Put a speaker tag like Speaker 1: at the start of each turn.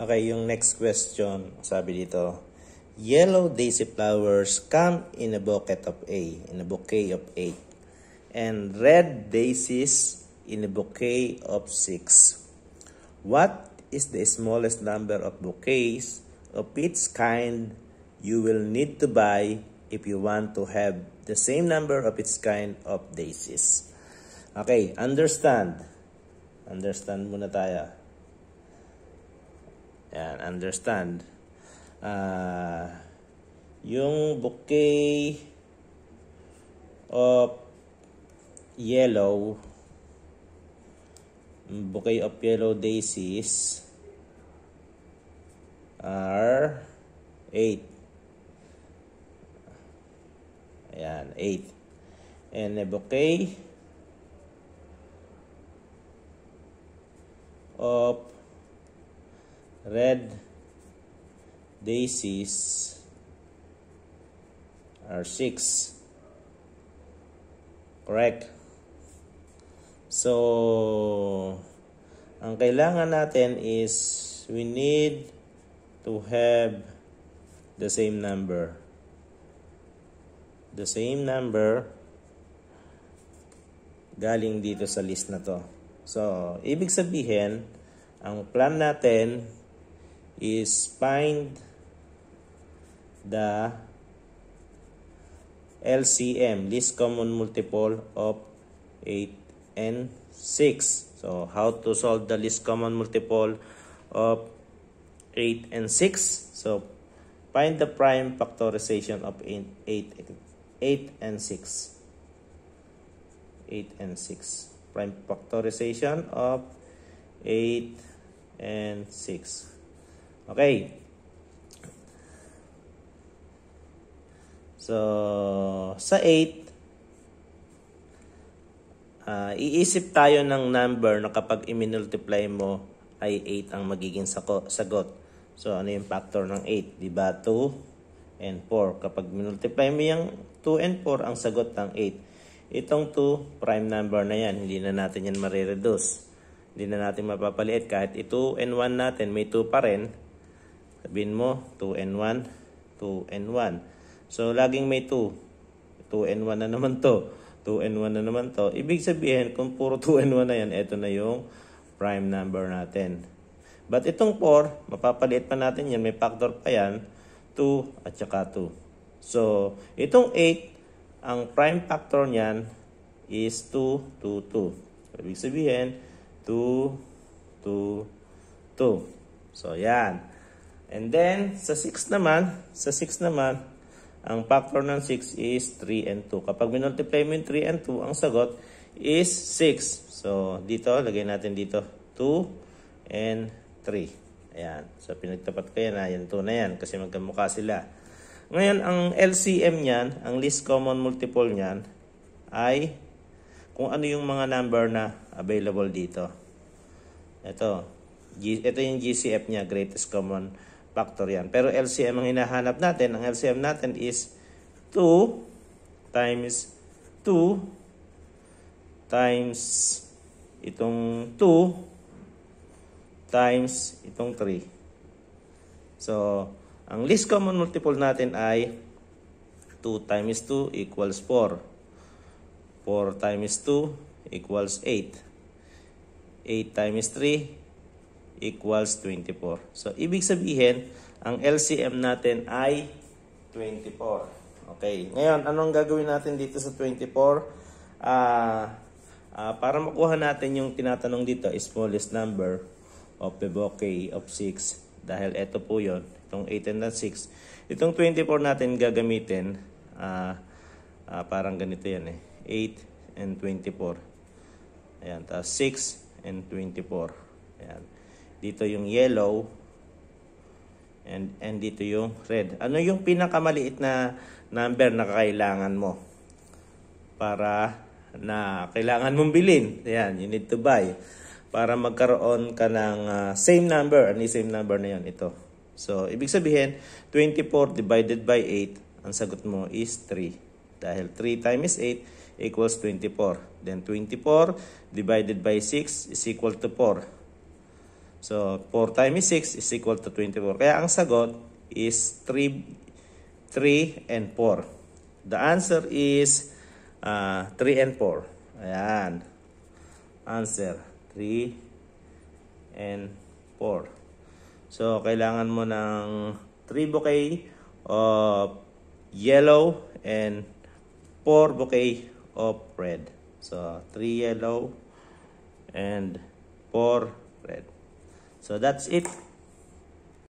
Speaker 1: Okay, yung next question, sabi dito, yellow daisy flowers come in a bucket of A, in a bouquet of 8, and red daisies in a bouquet of 6. What is the smallest number of bouquets of each kind you will need to buy if you want to have the same number of each kind of daisies? Okay, understand. Understand muna tayo. Yan, understand. Uh, yung bouquet of yellow, bouquet of yellow daisies are 8. Ayan, 8. And a bouquet of red daisies are 6. Correct. So, ang kailangan natin is we need to have the same number. The same number galing dito sa list na to. So, ibig sabihin, ang plan natin is find the LCM, least common multiple of 8 and 6. So, how to solve the least common multiple of 8 and 6? So, find the prime factorization of 8, 8, 8 and 6. 8 and 6. Prime factorization of 8 and 6. Okay. So, sa 8, uh, ah, iisip tayo ng number na kapag i-multiply mo ay 8 ang magiging sagot. So, ano yung factor ng 8? Diba 2 and 4. Kapag minultiply mo yung 2 and 4, ang sagot ng 8. Itong 2, prime number na yan. Hindi na natin yan marireduce. Hindi na natin mapapaliit. Kahit ito 2 and 1 natin, may 2 pa rin Sabihin mo, 2 n 1, 2 n 1. So, laging may 2. 2 n 1 na naman to. 2 n 1 na naman to. Ibig sabihin, kung puro 2 n 1 na yan, ito na yung prime number natin. But itong 4, mapapaliit pa natin yan. May factor pa yan. 2 at saka 2. So, itong 8, ang prime factor niyan is 2, 2, 2. Ibig sabihin, 2, 2, 2. So, yan. And then, sa 6 naman, sa 6 naman, ang factor ng 6 is 3 and 2. Kapag minultiply mo yung 3 and 2, ang sagot is 6. So, dito, lagay natin dito 2 and 3. Ayan. So, pinagtapat ko yan. Ayan, 2 na yan kasi magkamukha sila. Ngayon, ang LCM niyan, ang least common multiple niyan, ay kung ano yung mga number na available dito. Ito. ito yung GCF niya, greatest common multiple factor yan. Pero LCM ang hinahanap natin. Ang LCM natin is 2 times 2 times itong 2 times itong 3. So, ang least common multiple natin ay 2 times 2 equals 4. 4 times 2 equals 8. 8 times 3 equals 24. So, ibig sabihin, ang LCM natin ay 24. Okay. Ngayon, anong gagawin natin dito sa 24? Uh, uh, para makuha natin yung tinatanong dito, smallest number of Beboke of 6. Dahil ito po yon itong 8 and 6. Itong 24 natin gagamitin, uh, uh, parang ganito yan eh. 8 and 24. Ayan, tapos 6 and 24. Ayan dito yung yellow, and, and dito yung red. Ano yung pinakamaliit na number na kailangan mo para na kailangan mong bilhin? Ayan, you need to buy. Para magkaroon ka ng uh, same number, ano same number na yun? Ito. So, ibig sabihin, 24 divided by 8, ang sagot mo is 3. Dahil 3 times 8 equals 24. Then 24 divided by 6 is equal to 4. So, 4 times 6 is equal to 24. Kaya ang sagot is 3, 3 and 4. The answer is uh, 3 and 4. Ayan. Answer, 3 and 4. So, kailangan mo ng 3 bouquet of yellow and 4 bouquet of red. So, 3 yellow and 4 red. So that's it.